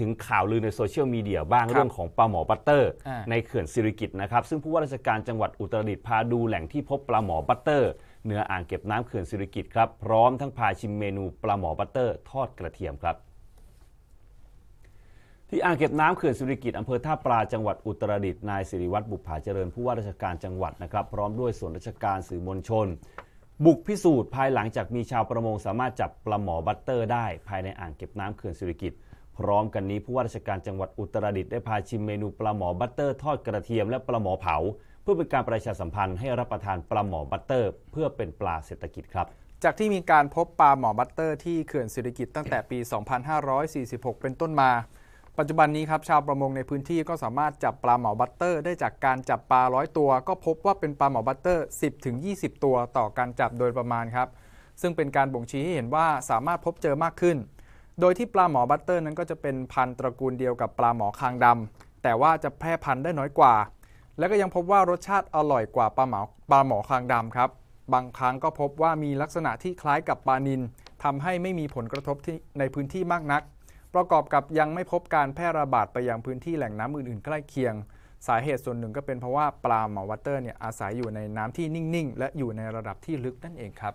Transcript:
ถึงข่าวลือในโซเชียลมีเดียบ้างเรื่องของปลาหมอบัตเตอร์ ในเขื่อนสิริกิตนะครับซึ่งผู้ว่าราชการจังหวัดอุตรดิตถ์พาดูแหล่งที่พบปลาหมอบัตเตอร์เหนืออ่างเก็บน้ำเขื่อนสิริกิตครับพร้อมทั้งพาชิมเมนูปลาหมอบัตเตอร์ทอดกระเทียมครับ ที่อ่างเก็บน้ำเขื่อนสิริกิตอำเภอท่าปลาจังหวัดอุตรดิตถ์นายสิริวัตรบุภาเจริญ ผู้ว่าราชการจังหวัดนะครับพร้อมด้วยส่วนราชการสื่อมวลชน บุกพิสูจน์ภายหลังจากมีชาวประมงสามารถจับปลาหมอบัตเตอร์ ได้ ภายในอ่างเก็บน้ำเขื่อนสิริกิตพร้อมกันนี้ ผู้ว่าราชการจังหวัดอุตรดิตถ์ได้พาชิมเมนูปลาหมอบัตเตอร์ทอดกระเทียมและปลาหมอเผา เพื่อเป็นการประชาสัมพันธ์ ให้รับประทานปลาหมอบัตเตอร์ เพื่อเป็นปลาเศรษฐกิจครับ จากที่มีการพบปลาหมอบัตเตอร์ที่เขื่อนเศรษฐกิจตั้งแต่ปี 2546 เป็นต้นมา ปัจจุบันนี้ครับชาวประมงในพื้นที่ก็สามารถจับปลาหมอบัตเตอร์ได้จากการจับปลาร้อยตัว ก็พบว่าเป็นปลาหมอบัตเตอร์ 10 ถึง 20 ตัวต่อการจับโดยประมาณครับ ซึ่งเป็นการบ่งชี้ให้เห็นว่าสามารถพบเจอมากขึ้นโดยที่ปลาหมอบัตเตอร์นั้นก็จะเป็นพันธุ์ตระกูลเดียวกับปลาหมอคางดำแต่ว่าจะแพร่พันธุ์ได้น้อยกว่า และก็ยังพบว่ารสชาติอร่อยกว่าปลาหมอปลาหมอคางดำครับ บางครั้งก็พบว่ามีลักษณะที่คล้ายกับปลานินทำให้ไม่มีผลกระทบที่ในพื้นที่มากนัก ประกอบกับยังไม่พบการแพร่ระบาดไปยังพื้นที่แหล่งน้ำอื่นๆใกล้เคียง สาเหตุส่วนหนึ่งก็เป็นเพราะว่าปลาหมอวัตเตอร์เนี่ยอาศัยอยู่ในน้ำที่นิ่งๆและอยู่ในระดับที่ลึกนั่นเองครับ